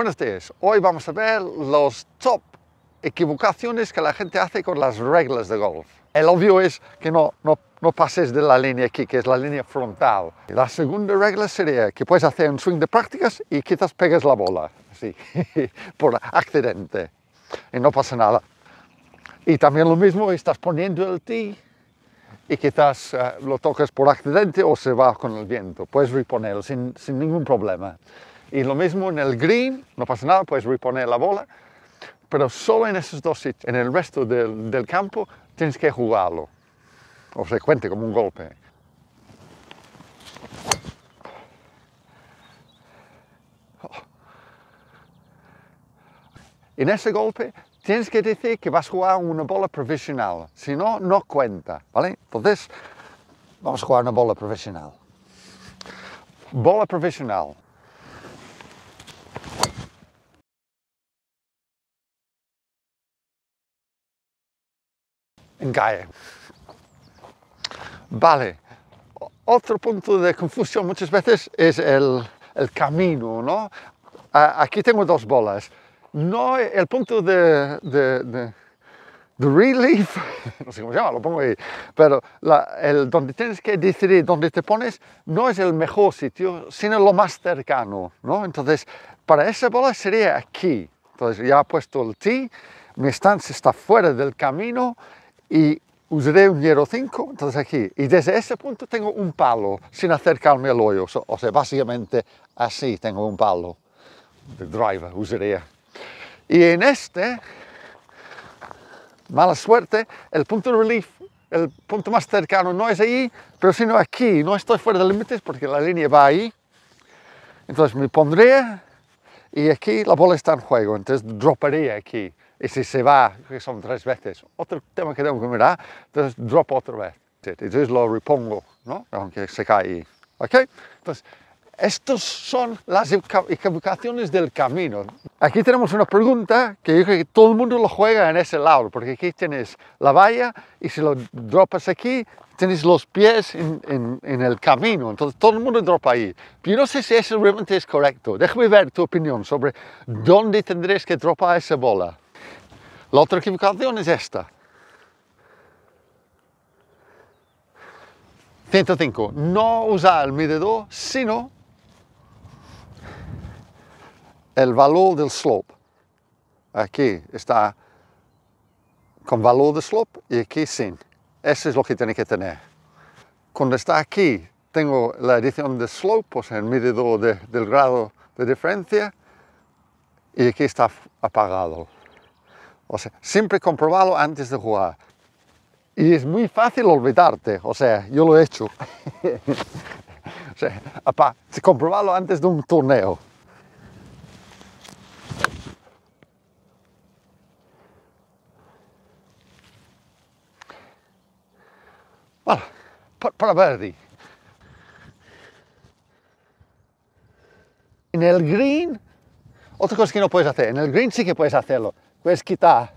Buenos días, hoy vamos a ver los top equivocaciones que la gente hace con las reglas de golf. El obvio es que no, no, no, pases de la línea aquí, que es la línea frontal. La segunda regla sería que puedes hacer un swing de prácticas y quizás pegues la bola, así, por accidente, y no pasa nada. Y también lo mismo, estás poniendo el tee y quizás eh, lo toques por accidente o se va con el viento. Puedes reponerlo sin, sin ningún problema. Y lo mismo en el green, no pasa nada, puedes reponer la bola, pero solo en esos dos sitios, en el resto del, campo tienes que jugarlo, o se cuente como un golpe. En ese golpe tienes que decir que vas a jugar una bola profesional, si no, no cuenta, ¿vale? Entonces, vamos a jugar una bola profesional. Bola profesional. engañe. Vale, otro punto de confusión muchas veces es el, el camino, ¿no? aquí tengo dos bolas. No, el punto de, de, de, relief, no sé cómo se llama, lo pongo ahí, pero el, donde tienes que decidir dónde te pones no es el mejor sitio, sino lo más cercano, ¿no? Entonces, para esa bola sería aquí. Entonces, ya he puesto el T, mi estancia está fuera del camino y usaré un hierro 5, entonces aquí, y desde ese punto tengo un palo sin acercarme al hoyo, o sea, básicamente así tengo un palo de driver, usaría. Y en este, mala suerte, el punto de relief, el punto más cercano no es ahí, pero sino aquí, no estoy fuera de límites porque la línea va ahí, entonces me pondría y aquí la bola está en juego, entonces droparía aquí y si se va, que son tres veces, otro tema que tengo que mirar, entonces drop otra vez, entonces lo repongo, ¿no? aunque se cae. ¿Ok? Entonces, estas son las equivocaciones del camino. Aquí tenemos una pregunta que yo creo que todo el mundo lo juega en ese lado, porque aquí tienes la valla y si lo dropas aquí, tienes los pies en, en, el camino, entonces todo el mundo dropa ahí. Pero no sé si eso realmente es correcto. Déjame ver tu opinión sobre dónde tendréis que dropar esa bola. La otra equivocación es esta. 105. No usar el medidor, sino el valor del slope. Aquí está con valor de slope y aquí sin. Eso es lo que tiene que tener. Cuando está aquí, tengo la edición pues de slope, o sea, el medidor del grado de diferencia, y aquí está apagado. O sea, siempre comprobarlo antes de jugar. Y es muy fácil olvidarte, o sea, yo lo he hecho. o sea, comprobarlo antes de un torneo. Bueno, para Verdi. En el green, otra cosa que no puedes hacer, en el green sí que puedes hacerlo, Puedes quitar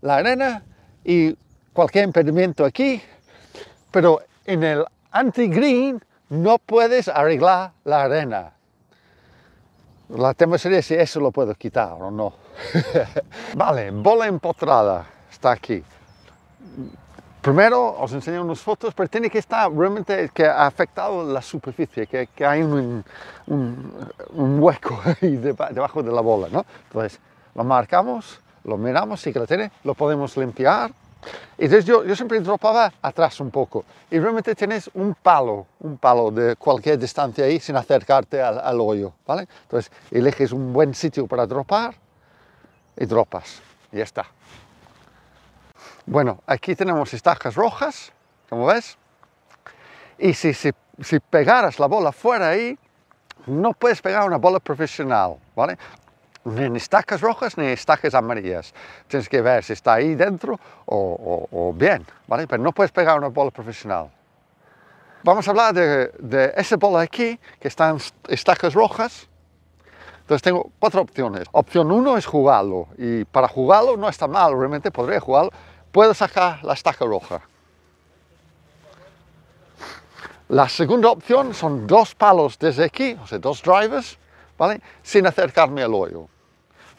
la arena y cualquier impedimento aquí, pero en el anti-green no puedes arreglar la arena. La tema sería si eso lo puedo quitar o no. vale, bola empotrada está aquí. Primero os enseño unas fotos, pero tiene que estar realmente que ha afectado la superficie, que, hay un, hueco ahí debajo de la bola, ¿no? Entonces, lo marcamos, lo miramos, si que lo tiene, lo podemos limpiar. Y entonces yo, yo siempre dropaba atrás un poco y realmente tienes un palo, un palo de cualquier distancia ahí sin acercarte al, hoyo, ¿vale? Entonces eliges un buen sitio para dropar y dropas, y ya está. Bueno, aquí tenemos estacas rojas, como ves, y si, si pegaras la bola fuera ahí, no puedes pegar una bola profesional, ¿vale? ni estacas rojas ni estacas amarillas. Tienes que ver si está ahí dentro o, bien, ¿vale? Pero no puedes pegar una bola profesional. Vamos a hablar de, de esa bola aquí, que están en estacas rojas. Entonces tengo cuatro opciones. Opción uno es jugarlo, y para jugarlo no está mal, realmente podría jugarlo. Puedo sacar la estaca roja. La segunda opción son dos palos desde aquí, o sea, dos drivers, sin acercarme al hoyo.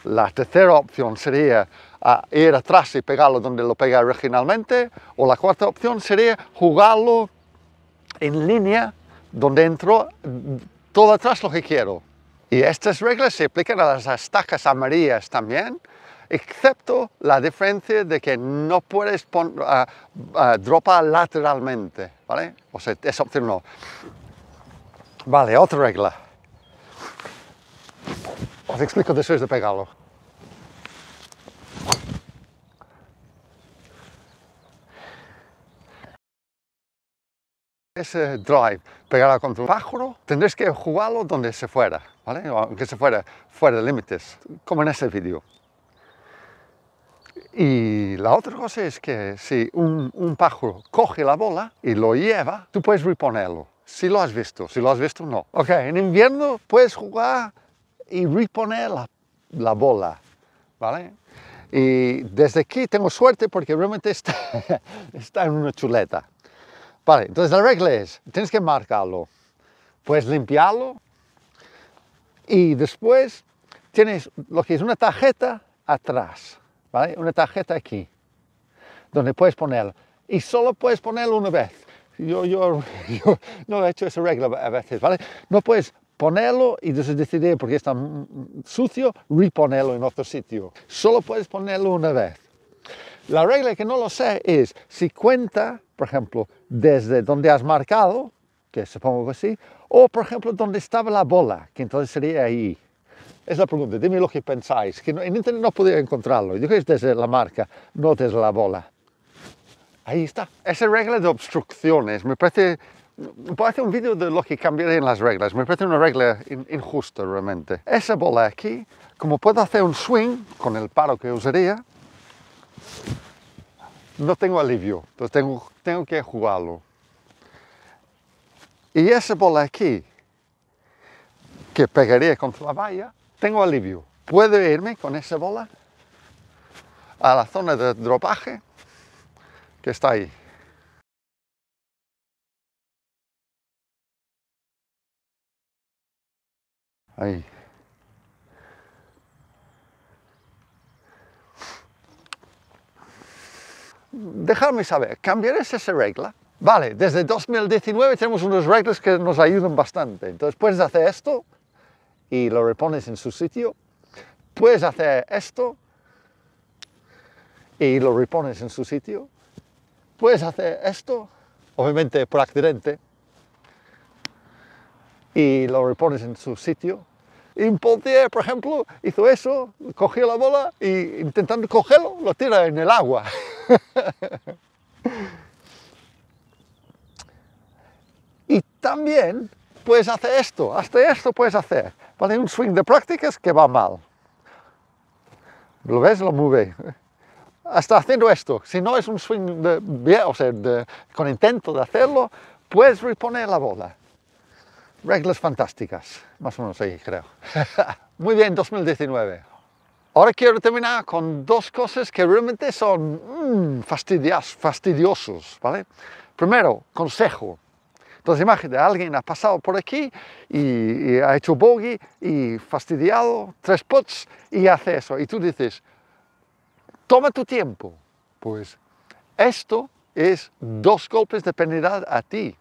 La tercera opción sería ah, ir atrás y pegarlo donde lo pegué originalmente, o la cuarta opción sería jugarlo en línea donde entró mm, todo atrás lo que quiero. Y estas reglas se aplican a las estacas amarillas también, excepto la diferencia de que no puedes ah, ah, dropar lateralmente, ¿vale? O sea, esa opción no. Vale, otra regla. Os explico después de pegarlo. Ese drive, pegarlo contra un pájaro, tendréis que jugarlo donde se fuera, ¿vale? Aunque se fuera fuera de límites, como en este vídeo. Y la otra cosa es que si un, un, pájaro coge la bola y lo lleva, tú puedes reponerlo. Si lo has visto, si lo has visto, no. Ok, en invierno puedes jugar y reponer la, bola, ¿vale? Y desde aquí tengo suerte porque realmente está, está en una chuleta. Vale, entonces la regla es, tienes que marcarlo, puedes limpiarlo y después tienes lo que es una tarjeta atrás, ¿vale? Una tarjeta aquí, donde puedes ponerla. Y solo puedes ponerlo una vez. Yo, yo, yo no he hecho esa regla a veces, ¿vale? No puedes ponerlo y decidir porque está sucio, reponerlo en otro sitio. Solo puedes ponerlo una vez. La regla que no lo sé es si cuenta, por ejemplo, desde donde has marcado, que se que así, o por ejemplo donde estaba la bola, que entonces sería ahí. Es la pregunta, dime lo que pensáis, que en Internet no podía encontrarlo. Yo que es desde la marca, no desde la bola. Ahí está. Esa regla de obstrucciones me parece Voy a hacer un vídeo de lo que cambiaría en las reglas. Me parece una regla injusta realmente. Esa bola aquí, como puedo hacer un swing con el paro que usaría, no tengo alivio. Entonces tengo, tengo que jugarlo. Y esa bola aquí, que pegaría contra la valla, tengo alivio. Puedo irme con esa bola a la zona de dropaje que está ahí. Ahí. Dejadme saber, ¿cambiaréis esa regla? Vale, desde 2019 tenemos unos reglas que nos ayudan bastante. Entonces puedes hacer esto y lo repones en su sitio. Puedes hacer esto y lo repones en su sitio. Puedes hacer esto, obviamente por accidente, y lo repones en su sitio. Y un Pontier, por ejemplo, hizo eso, cogió la bola y intentando cogerlo, lo tira en el agua. y también puedes hacer esto, hasta esto puedes hacer. ¿Vale? Un swing de prácticas que va mal. ¿Lo ves? Lo mueve. Hasta haciendo esto, si no es un swing de, o sea, de, con intento de hacerlo, puedes reponer la bola reglas fantásticas, más o menos ahí creo. Muy bien, 2019. Ahora quiero terminar con dos cosas que realmente son mm, fastidiosos, ¿vale? Primero, consejo. Entonces imagínate, alguien ha pasado por aquí y, ha hecho bogey y fastidiado tres putts y hace eso. Y tú dices, toma tu tiempo. Pues esto es dos golpes de penalidad a ti.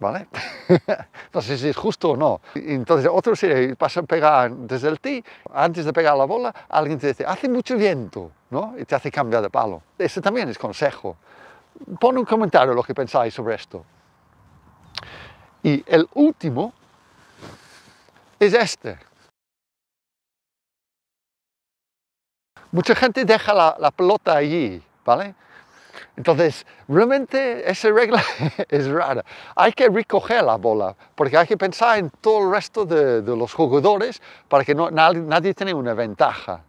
¿vale? no sé si es justo o no. Entonces otro pasan a pegar desde el tee, antes de pegar la bola, alguien te dice, hace mucho viento, ¿no? Y te hace cambiar de palo. Ese también es consejo. Pon un comentario lo que pensáis sobre esto. Y el último es este. Mucha gente deja la pelota allí, ¿vale? Entonces, realmente esa regla es rara. Hay que recoger la bola, porque hay que pensar en todo el resto de, los jugadores para que no, nadie, tenga una ventaja.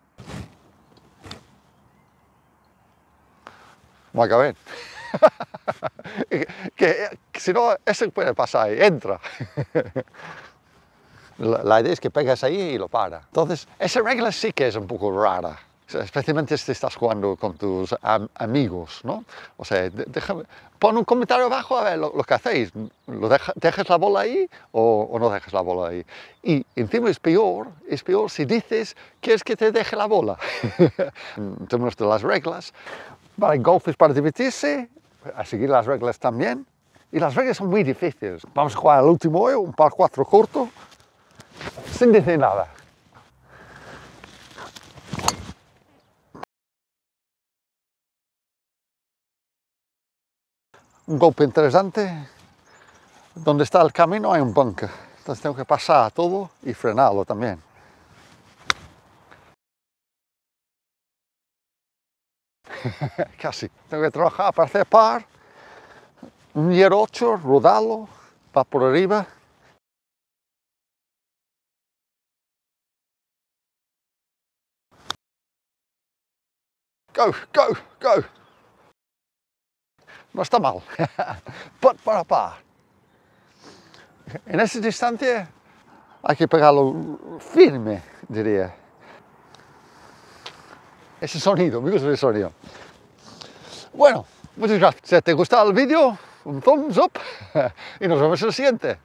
Va a que, que si no, eso puede pasar, entra. la, la idea es que pegas ahí y lo para. Entonces, esa regla sí que es un poco rara especialmente si estás jugando con tus amigos, ¿no? O sea, pon un comentario abajo a ver lo, que hacéis, ¿Lo ¿dejas la bola ahí o, no dejas la bola ahí? Y encima es peor, es peor si dices, que es que te deje la bola? en términos de las reglas, Vale, golf es para divertirse, a seguir las reglas también, y las reglas son muy difíciles. Vamos a jugar al último hoy, un par cuatro corto, sin decir nada. un golpe interesante. Donde está el camino hay un bunker. Entonces tengo que pasar todo y frenarlo también. Casi. Tengo que trabajar para hacer par. Un hierro 8, rodarlo, va por arriba. Go, go, go. No está mal. para pa. En esa distancia hay que pegarlo firme, diría. Ese sonido, me gusta el sonido. Bueno, muchas gracias. Si te gusta el vídeo, un thumbs up y nos vemos en el siguiente.